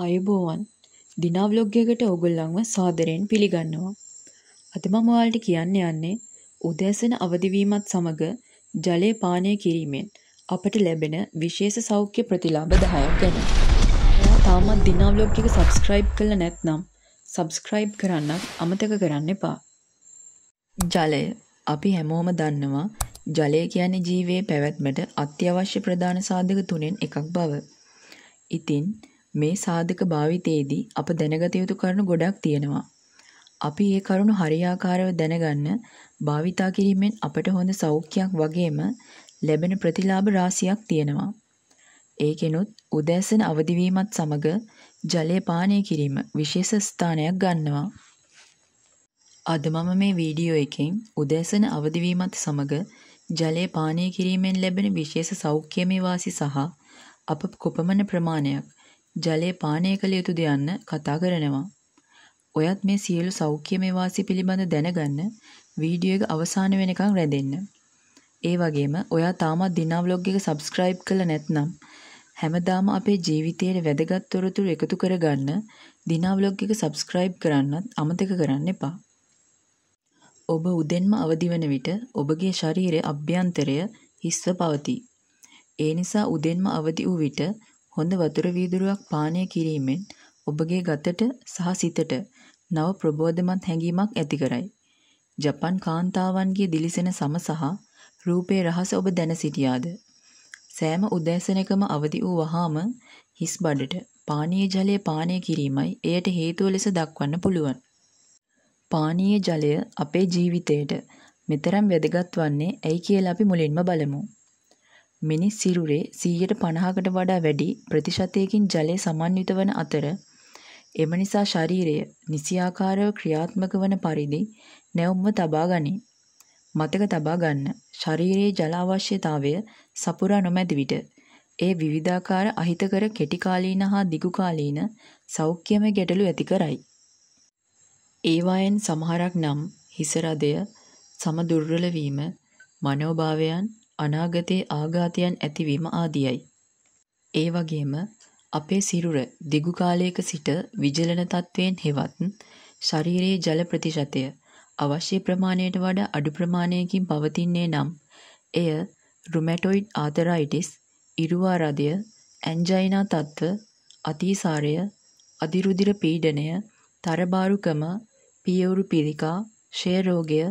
ආයුබෝවන් දිනා බ්ලොග් එකට ඔයගොල්ලන්ව සාදරයෙන් පිළිගන්නවා. අද මම ඔයාලට කියන්න යන්නේ උදෑසන අවදිවීමත් සමග ජලය පානය කිරීමෙන් අපට ලැබෙන විශේෂ සෞඛ්‍ය ප්‍රතිලාභ 10ක් ගැන. ඔයා තාමත් දිනා බ්ලොග් එක subscribe කළා නැත්නම් subscribe කරන්නත් අමතක කරන්න එපා. ජලය අපි හැමෝම දන්නවා ජලය කියන්නේ ජීවයේ පැවැත්මට අත්‍යවශ්‍ය ප්‍රධාන සාධක තුනෙන් එකක් බව. ඉතින් මේ සාධක භාවිතයේදී අප දැනගත යුතු කරුණු ගොඩක් තියෙනවා. අපි ඒ කරුණු හරියාකාරව දැනගන්න භාවිතා කිරීමෙන් අපට හොඳ සෞඛ්‍යයක් වගේම ලැබෙන ප්‍රතිලාභ රාශියක් තියෙනවා. ඒකෙනුත් උදෑසන අවදිවීමත් සමග ජලය පානය කිරීම විශේෂ ස්ථානයක් ගන්නවා. අද මම මේ වීඩියෝ එකෙන් උදෑසන අවදිවීමත් සමග ජලය පානය කිරීමෙන් ලැබෙන විශේෂ සෞඛ්‍යමය වාසි සහ අප කොපමණ ප්‍රමාණයක් ජලය පානය කළ යුතුද යන්න කතා කරනවා. ඔයත් මේ සියලු සෞඛ්‍යමය වාසි පිළිබඳ දැනගන්න වීඩියෝ එක අවසාන වෙනකන් රැඳෙන්න. ඒ වගේම ඔයා තාමත් දිනා vlog එක subscribe කළා නැත්නම් හැමදාම අපේ ජීවිතයේ වැදගත් තොරතුරු එකතු කරගන්න දිනා vlog එක subscribe කරන්නත් අමතක කරන්න එපා. ඔබ උදෙන්ම අවදි වන විට ඔබගේ ශරීරයේ අභ්‍යන්තරය හිස්ව පවතී. ඒ නිසා උදෙන්ම අවදි වූ විට හොඳ වතුර වීදුරුවක් පානය කිරීමෙන් ඔබගේ ගතට සහ සිතට නව ප්‍රබෝධමත් හැඟීමක් ඇති කරයි. ජපන් කාන්තාවන්ගේ දිලිසෙන සම සහ රූපේ රහස ඔබ දැන සිටියාද? සෑම උදෑසනකම අවදි වූ වහාම හිස් බඩට පානීය ජලය පානය කිරීමයි එයට හේතුව ලෙස දක්වන්න පුළුවන්. පානීය ජලය අපේ ජීවිතයට මෙතරම් වැදගත් වන්නේ ඇයි කියලා අපි මුලින්ම බලමු. මිනිස් සිරුරේ 150%කට වඩා වැඩි ප්‍රතිශතයකින් ජලය සමන්විත වන අතර එම නිසා ශරීරය නිසියාකාරව ක්‍රියාත්මක වන පරිදි නැවුම්ව තබා ගනී. මතක තබා ගන්න. ශරීරයේ ජල අවශ්‍යතාවය සපුරා නොමැති විට ඒ විවිධාකාර අහිතකර කෙටිකාලීන හා දිගුකාලීන සෞඛ්‍යමය ගැටලු ඇති කරයි. ඒවායෙන් සමහරක් නම් හිසරදය, සම දුර්වල වීම, මනෝභාවයන්, අනාගතයේ ආඝාතයන් ඇතිවීම ආදියයි. ඒ වගේම අපේ සිරුර දිගු කාලයක සිට විජලන තත්වයෙන් හෙවත් ශරීරයේ ජල ප්‍රතිශතය අවශ්‍ය ප්‍රමාණයට වඩා අඩු ප්‍රමාණයකින් පවතින්නේ නම් එය රුමැටොයිඩ් ආතරයිටිස්, ඉරුවා රදය, ඇන්ජයිනා තත්ත්ව, අතිසාරය, අදිරුදිර පීඩනය, තරබාරුකම, පියවුරු පිළිකා, ක්ෂය රෝගය,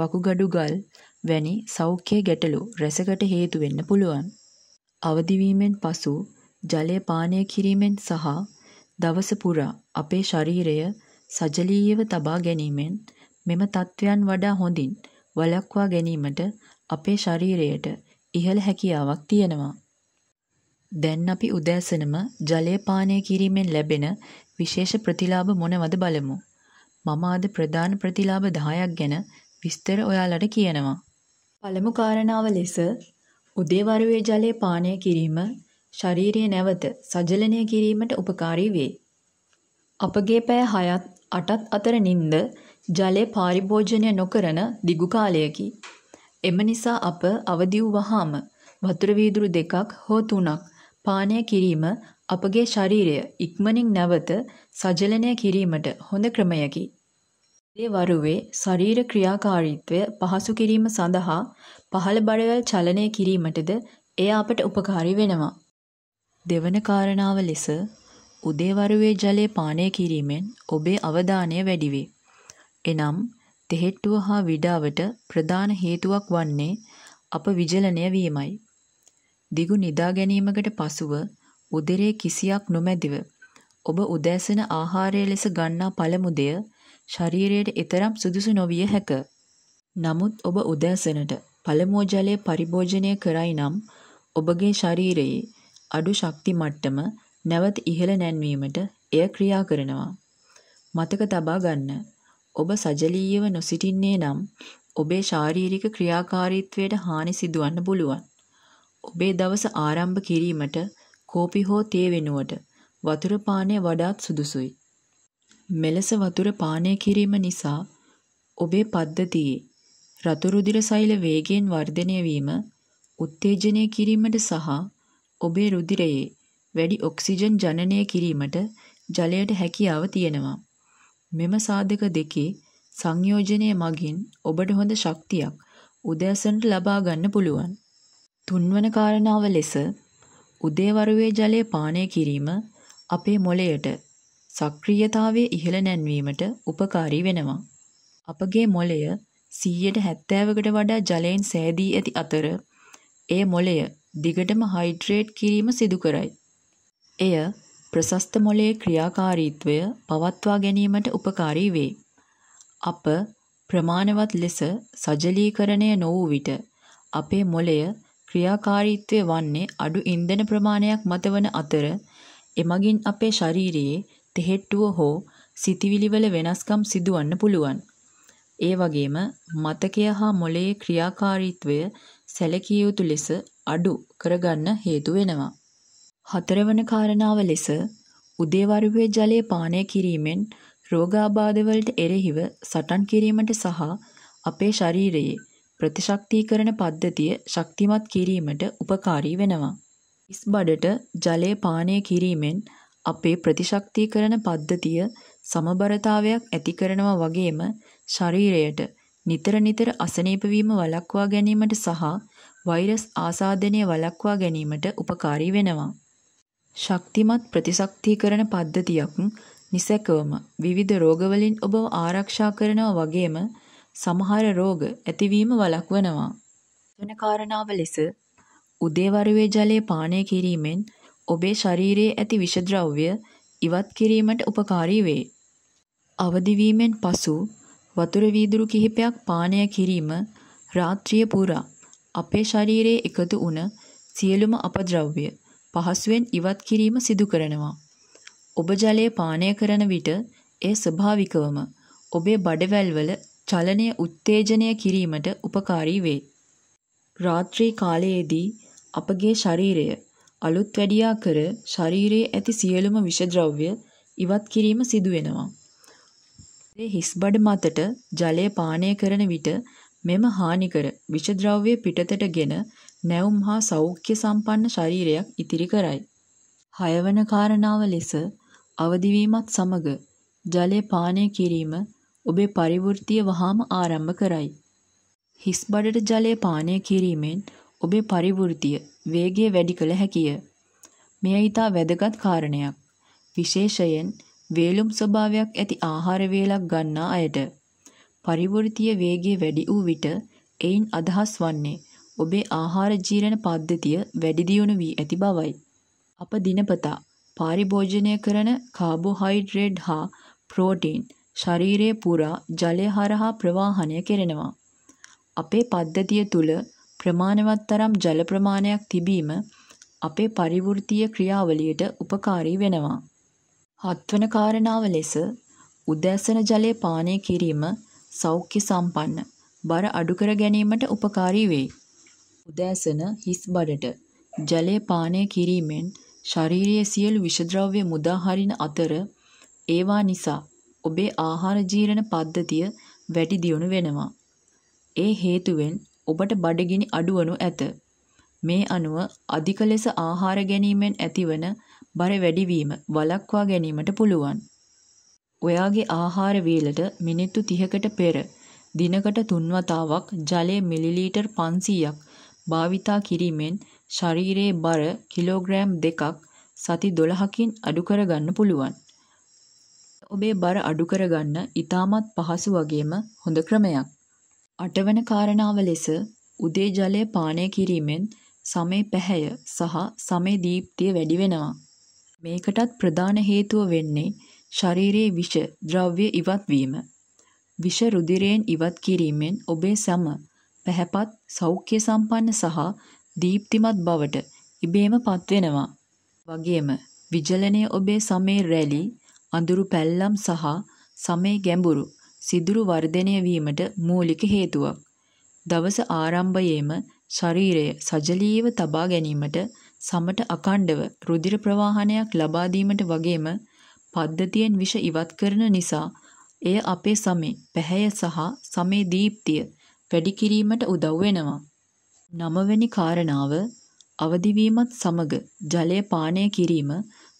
වකුගඩු ගල් වැනි සෞඛ්‍ය ගැටලු රැසකට හේතු වෙන්න පුළුවන්. අවදිවීමෙන් පසු ජලය පානය කිරීමෙන් සහ දවස පුරා අපේ ශරීරය සජලීයව තබා ගැනීමෙන් මෙම තත්ත්වයන් වඩා හොඳින් වළක්වා ගැනීමට අපේ ශරීරයට ඉහළ හැකියාවක් තියෙනවා. දැන් අපි උදෑසනම ජලය පානය කිරීමෙන් ලැබෙන විශේෂ ප්‍රතිලාභ මොනවද බලමු. මම අද ප්‍රධාන ප්‍රතිලාභ 10ක් ගැන විස්තර ඔයාලට කියනවා. පළමු කාරණාව ලෙස උදේවරුේ ජලය පානය කිරීම ශරීරය නැවත සජලනය කිරීමට උපකාරී වේ. අපගේ පැය 6ත් 8ත් අතර නිින්ද ජලය පරිභෝජනය නොකරන දිගු කාලයකි. එම නිසා අප අවදි වූවහම වතුර වීදුරු දෙකක් හෝ තුනක් පානය කිරීම අපගේ ශරීරය ඉක්මනින් නැවත සජලනය කිරීමට හොඳ ක්‍රමයකි. දෙවරුවේ ශරීර ක්‍රියාකාරීත්වය පහසු කිරීම සඳහා පහළ බඩවැල් චලනය කිරීමටද එය අපට උපකාරී වෙනවා. දෙවන කාරණාව ලෙස උදේ වරුවේ ජලය පානය කිරීමෙන් ඔබේ අවධානය වැඩි වේ. එනම් තෙහෙට්ටුව හා විඩාවට ප්‍රධාන හේතුවක් වන්නේ අප විජලනය වීමයි. දිගු නිදා ගැනීමකට පසුව උදරයේ කිසියක් නොමැතිව ඔබ උදෑසන ආහාරය ලෙස ගන්නා පළමු දෙය ශරීරයට එතරම් සුදුසු නොවිය හැක. නමුත් ඔබ උදෑසනට පළමුව ජලය පරිභෝජනය කරයි නම් ඔබගේ ශරීරයේ අඩු ශක්ති මට්ටම නැවත ඉහළ නැන්වීමට එය ක්‍රියා කරනවා. මතක තබා ගන්න. ඔබ සජලීයව නොසිටින්නේ නම් ඔබේ ශාරීරික ක්‍රියාකාරීත්වයට හානි සිදුවන්න පුළුවන්. ඔබේ දවස ආරම්භ කිරීමට කෝපි හෝ තේ වෙනුවට වතුර පානය වඩාත් සුදුසුයි. මෙලෙස වතුර පානය කිරීම නිසා ඔබේ පද්ධතියේ රතු රුධිර සෛල වේගයෙන් වර්ධනය වීම උත්තේජනය කිරීමට සහ ඔබේ රුධිරයේ වැඩි ඔක්සිජන් ජනනය කිරීමට ජලයට හැකියාව තියෙනවා. මෙම සාධක දෙකේ සංයෝජනය මගින් ඔබට හොඳ ශක්තියක් උදෑසනට ලබා ගන්න පුළුවන්. තුන්වන කාරණාව ලෙස උදේවරුවේ ජලය පානය කිරීම අපේ මොළයට සක්‍රීයතාවයේ ඉහළ නැන්වීමට උපකාරී වෙනවා. අපගේ මොළය 170%කට වඩා ජලයෙන් සෑදී ඇති අතර ඒ මොළය දිගටම හයිඩ්‍රේට් කිරීම සිදු කරයි. එය ප්‍රසස්ත මොළයේ ක්‍රියාකාරීත්වය පවත්වා ගැනීමට උපකාරී වේ. අප ප්‍රමාණවත් ලෙස සජලීකරණය නොවූ විට අපේ මොළය ක්‍රියාකාරීත්වය වන්නේ අඩු ඉන්ධන ප්‍රමාණයක් මත වන අතර එමගින් අපේ ශරීරයේ තෙහෙට්ටුව හෝ සිතිවිලිවල වෙනස්කම් සිදුවන්න පුළුවන්. ඒ වගේම මතකය හා මොළයේ ක්‍රියාකාරීත්වය සැලකිය යුතු ලෙස අඩු කරගන්න හේතු වෙනවා. හතරවන කාරණාව ලෙස උදේවරුවේ ජලය පානය කිරීමෙන් රෝගාබාධවලට එරෙහිව සටන් කිරීමට සහ අපේ ශරීරයේ ප්‍රතිශක්තිකරණ පද්ධතිය ශක්තිමත් කිරීමට උපකාරී වෙනවා. ඉස් බඩට ජලය පානය කිරීමෙන් අපේ ප්‍රතිශක්තිකරණ පද්ධතිය සමබරතාවයක් ඇති කරනවා වගේම ශරීරයට නිතර නිතර අසනීප වීම වළක්වා ගැනීමට සහ වෛරස් ආසාදනය වළක්වා ගැනීමට උපකාරී වෙනවා. ශක්තිමත් ප්‍රතිශක්තිකරණ පද්ධතියක් නිසැකවම විවිධ රෝගවලින් ඔබව ආරක්ෂා කරනවා වගේම සමහර රෝග ඇතිවීම වළක්වනවා. වෙන කාරණාව ලෙස උදේවරුවේ ජලය පානය කිරීමෙන් ඔබේ ශරීරයේ ඇති විෂද්‍රව්‍ය ඉවත් කිරීමට උපකාරී වේ. අවදිවීමෙන් පසු වතුර වීදුරු කිහිපයක් පානය කිරීම රාත්‍රිය පුරා අපේ ශරීරයේ එකතු වුණ සියලුම අපද්‍රව්‍ය පහසුවෙන් ඉවත් කිරීම සිදු කරනවා. ඔබ ජලය පානය කරන විට එය ස්වභාවිකවම ඔබේ බඩවැල්වල චලනය උත්තේජනය කිරීමට උපකාරී වේ. රාත්‍රී කාලයේදී අපගේ ශරීරය අලුත් වැඩියා කර ශරීරයේ ඇති සියලුම විෂද්‍රව්‍ය ඉවත් කිරීම සිදු වෙනවා. හිස් බඩ මතට ජලය පානය කරන විට මෙම හානිකර විෂද්‍රව්‍ය පිටතට ගෙන නැවුම් හා සෞඛ්‍ය සම්පන්න ශරීරයක් ඉතිරි කරයි. හයවන කාරණාව ලෙස අවදිවීමත් සමග ජලය පානය කිරීම ඔබේ පරිවෘත්තිය වහාම ආරම්භ කරයි. හිස් බඩට ජලය පානය කිරීමෙන් ඔබේ පරිවෘතිය වේගය වැඩි කළ හැකිය. මෙය ඊට වැදගත් කාරණයක්. විශේෂයෙන් වේලුම් ස්වභාවයක් ඇති ආහාර වේලක් ගන්නා අයට පරිවෘතිය වේගය වැඩි වූ විට එයින් අදහස් වන්නේ ඔබේ ආහාර ජීර්ණ පද්ධතිය වැඩි දියුණු වී ඇති බවයි. අප දිනපතා පාරිභෝජනය කරන කාබෝහයිඩ්‍රේට් හා ප්‍රෝටීන් ශරීරයේ පුරා ජලය හරහා ප්‍රවාහනය කෙරෙනවා. අපේ පද්ධතිය තුල ප්‍රමාණවත් තරම් ජල ප්‍රමාණයක් තිබීම අපේ පරිවෘත්තීය ක්‍රියාවලියට උපකාරී වෙනවා. හත්වන කාරණාව ලෙස උදැසන ජලය පානය කිරීම සෞඛ්‍ය සම්පන්න බර අඩු කර ගැනීමට උපකාරී වෙයි. උදැසන හිස් බඩට ජලය පානය කිරීමෙන් ශාරීරියේ සියලු විෂද්‍රව්‍ය මුදා හරින අතර ඒවා නිසා ඔබේ ආහාර ජීර්ණ පද්ධතිය වැඩි දියුණු වෙනවා. ඒ හේතුවෙන් ඔබට බඩගිනි අඩුවනු ඇත. මේ අනුව අධික ලෙස ආහාර ගැනීමෙන් ඇතිවන බර වැඩිවීම වළක්වා ගැනීමට පුළුවන්. ඔයාගේ ආහාර වේලට මිනිත්තු 30කට පෙර දිනකට තුන් වතාවක් ජලය මිලිලීටර් 500ක් භාවිතා කිරීමෙන් ශරීරයේ බර කිලෝග්‍රෑම් 2ක් සති 12කින් අඩු කරගන්න පුළුවන්. ඔබේ බර අඩු කරගන්න ඉතාමත් පහසු වගේම හොඳ ක්‍රමයක්. අටවන කාරණාව ලෙස උදේ ජලය පානය කිරීමෙන් සමේ පැහැය සහ සමේ දීප්තිය වැඩි වෙනවා. මේකටත් ප්‍රධාන හේතුව වෙන්නේ ශරීරයේ විෂ ද්‍රව්‍ය ඉවත් වීම. විෂ රුධිරයෙන් ඉවත් කිරීමෙන් ඔබේ සම පැහැපත් සෞඛ්‍ය සම්පන්න සහ දීප්තිමත් බවට ඉබේම පත්වෙනවා. වගේම විජලනය ඔබේ සමේ රැලි, අඳුරු පැල්ලම් සහ සමේ ගැඹුරු සිදුරු වර්ධනය වීමට මූලික හේතුවක්. දවස ආරම්භයේම ශරීරය සජලීව තබා ගැනීමට සමට අකණ්ඩව රුධිර ප්‍රවාහනයක් ලබා දීමට වගේම පද්ධතියෙන් විෂ ඉවත් කරන නිසා එය අපේ සමේ පැහැය සහ සමේ දීප්තිය වැඩි කිරීමට උදව් වෙනවා. නවවෙනි කාරණාව අවදිවීමත් සමග ජලය පානය කිරීම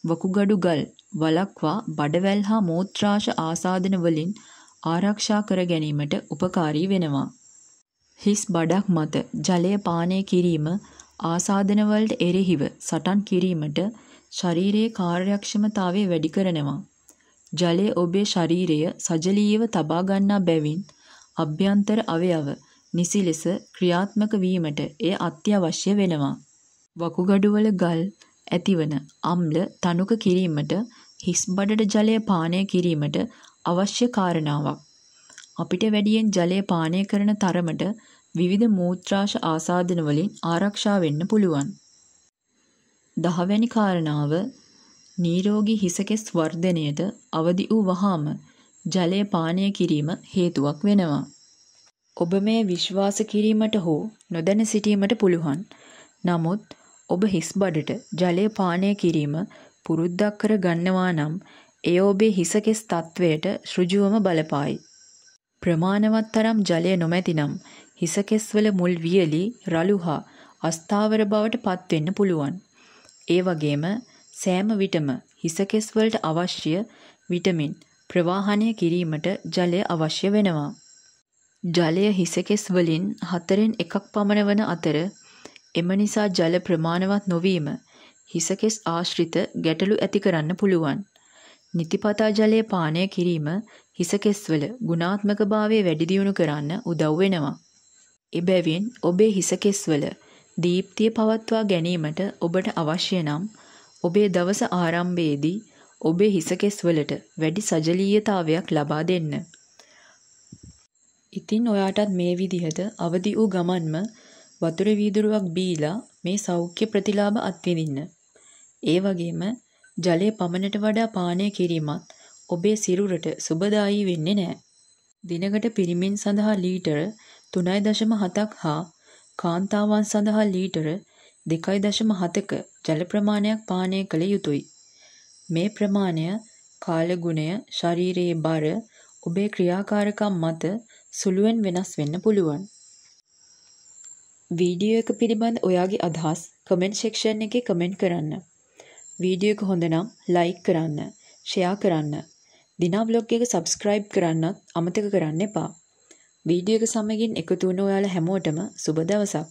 වකුගඩු ගල් වලක්වා බඩවැල් හා මූත්‍රාශ ආසාදන වලින් ආරක්ෂා කර ගැනීමට උපකාරී වෙනවා. හිස් බඩක් මත ජලය පානය කිරීම ආසාදනවලට එරෙහිව සටන් කිරීමට ශරීරයේ කාර්යක්ෂමතාවය වැඩි කරනවා. ජලය ඔබේ ශරීරය සජලීව තබා ගන්නා බැවින් අභ්‍යන්තර අවයව නිසි ලෙස ක්‍රියාත්මක වීමට එය අත්‍යවශ්‍ය වෙනවා. වකුගඩුවල ගල් ඇතිවන අම්ල තනුක කිරීමට හිස් බඩට ජලය පානය කිරීමට අවශ්‍ය කාරණාවක්. අපිට වැඩියෙන් ජලය පානය කරන තරමට විවිධ මූත්‍රාශ ආසාදන වලින් ආරක්ෂා වෙන්න පුළුවන්. දහවැනි කාරණාව නිරෝගී හිසකෙස් වර්ධනයට අවදි වූ වහාම ජලය පානය කිරීම හේතුවක් වෙනවා. ඔබ මේ විශ්වාස කිරීමට හෝ නොදැන සිටීමට පුළුවන්. නමුත් ඔබ හිස් බඩට ජලය පානය කිරීම පුරුද්දක් කර ගන්නවා නම් එය ඔබේ හිසකෙස් තත්ත්වයට සෘජුවම බලපායි. ප්‍රමාණවත් තරම් ජලය නොමැතිනම් හිසකෙස්වල මුල් වියලි රළු හා අස්ථාවර බවට පත්වෙන්න පුළුවන්. ඒ වගේම සෑම විටම හිසකෙස් වලට අවශ්‍ය විටමින් ප්‍රවාහනය කිරීමට ජලය අවශ්‍ය වෙනවා. ජලය හිසකෙස් වලින් හතරෙන් එකක් පමණ වන අතර එම නිසා ජල ප්‍රමාණවත් නොවීම හිසකෙස් ආශ්‍රිත ගැටලු ඇති කරන්න පුළුවන්. නිතිපතා ජලය පානය කිරීම හිසකෙස්වල ගුණාත්මකභාවය වැඩි දියුණු කරන්න උදව් වෙනවා. එබැවින් ඔබේ හිසකෙස්වල දීප්තිය පවත්වා ගැනීමට ඔබට අවශ්‍ය නම් ඔබේ දවස ආරම්භයේදී ඔබේ හිසකෙස්වලට වැඩි සජලීයතාවයක් ලබා දෙන්න. ඉතින් ඔයාටත් මේ විදිහට අවදි වූ ගමන්ම වතුර වීදුරුවක් බීලා මේ සෞඛ්‍ය ප්‍රතිලාභ අත්විඳින්න. ඒ වගේම ජලය පමණට වඩා පානය කිරීමත් ඔබේ සිරුරට සුබදායී වෙන්නේ නැහැ. දිනකට පිරිමින් සඳහා ලීටර 3.7ක් හා කාන්තාවන් සඳහා ලීටර 2.7ක ජල ප්‍රමාණයක් පානය කළ යුතුය. මේ ප්‍රමාණය කාලගුණය, ශරීරයේ බර, ඔබේ ක්‍රියාකාරකම් මත සුළුවෙන් වෙනස් වෙන්න පුළුවන්. වීඩියෝ එක පිළිබඳ ඔයාගේ අදහස් කමෙන්ට් සෙක්ෂන් එකේ කමෙන්ට් කරන්න. වීඩියෝ එක හොඳනම් ලයික් කරන්න, ෂෙයා කරන්න, දිනා බ්ලොග් එක සබ්ස්ක්‍රයිබ් කරන්නත් අමතක කරන්න එපා. වීඩියෝ එක සමගින් එකතු වුණ ඔයාලා හැමෝටම සුබ දවසක්.